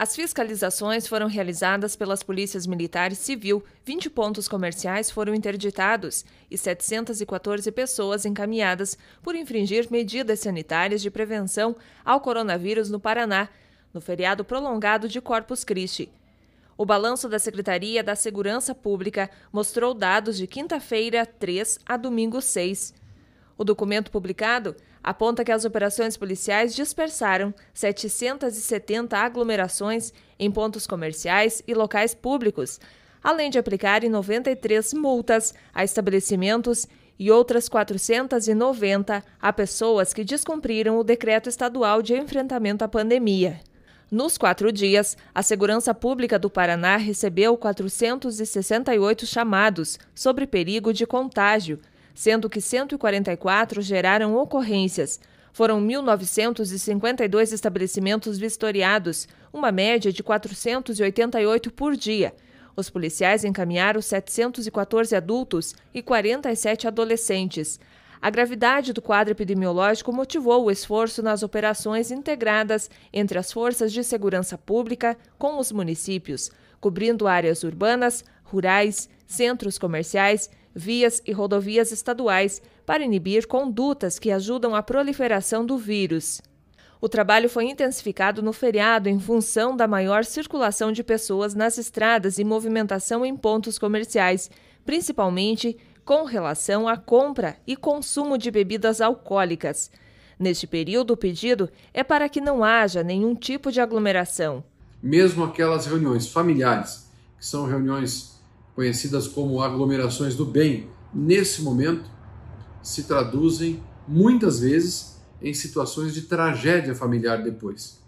As fiscalizações foram realizadas pelas polícias militar e civil, 20 pontos comerciais foram interditados e 714 pessoas encaminhadas por infringir medidas sanitárias de prevenção ao coronavírus no Paraná, no feriado prolongado de Corpus Christi. O balanço da Secretaria da Segurança Pública mostrou dados de quinta-feira, 3 a domingo 6. O documento publicado aponta que as operações policiais dispersaram 770 aglomerações em pontos comerciais e locais públicos, além de aplicarem 93 multas a estabelecimentos e outras 490 a pessoas que descumpriram o decreto estadual de enfrentamento à pandemia. Nos quatro dias, a Segurança Pública do Paraná recebeu 468 chamados sobre perigo de contágio sendo que 144 geraram ocorrências. Foram 1.952 estabelecimentos vistoriados, uma média de 488 por dia. Os policiais encaminharam 714 adultos e 47 adolescentes. A gravidade do quadro epidemiológico motivou o esforço nas operações integradas entre as forças de segurança pública com os municípios, cobrindo áreas urbanas, rurais, centros comerciais, vias e rodovias estaduais para inibir condutas que ajudam a proliferação do vírus. O trabalho foi intensificado no feriado em função da maior circulação de pessoas nas estradas e movimentação em pontos comerciais, principalmente com relação à compra e consumo de bebidas alcoólicas. Neste período, o pedido é para que não haja nenhum tipo de aglomeração. Mesmo aquelas reuniões familiares, que são reuniões conhecidas como aglomerações do bem, nesse momento se traduzem muitas vezes em situações de tragédia familiar depois.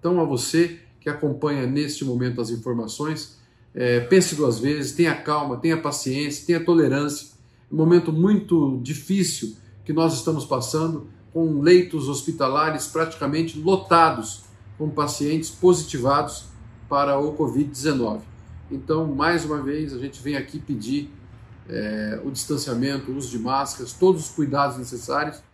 Então, a você que acompanha neste momento as informações, é, pense duas vezes, tenha calma, tenha paciência, tenha tolerância. É um momento muito difícil que nós estamos passando, com leitos hospitalares praticamente lotados, com pacientes positivados para o Covid-19. Então, mais uma vez, a gente vem aqui pedir é, o distanciamento, o uso de máscaras, todos os cuidados necessários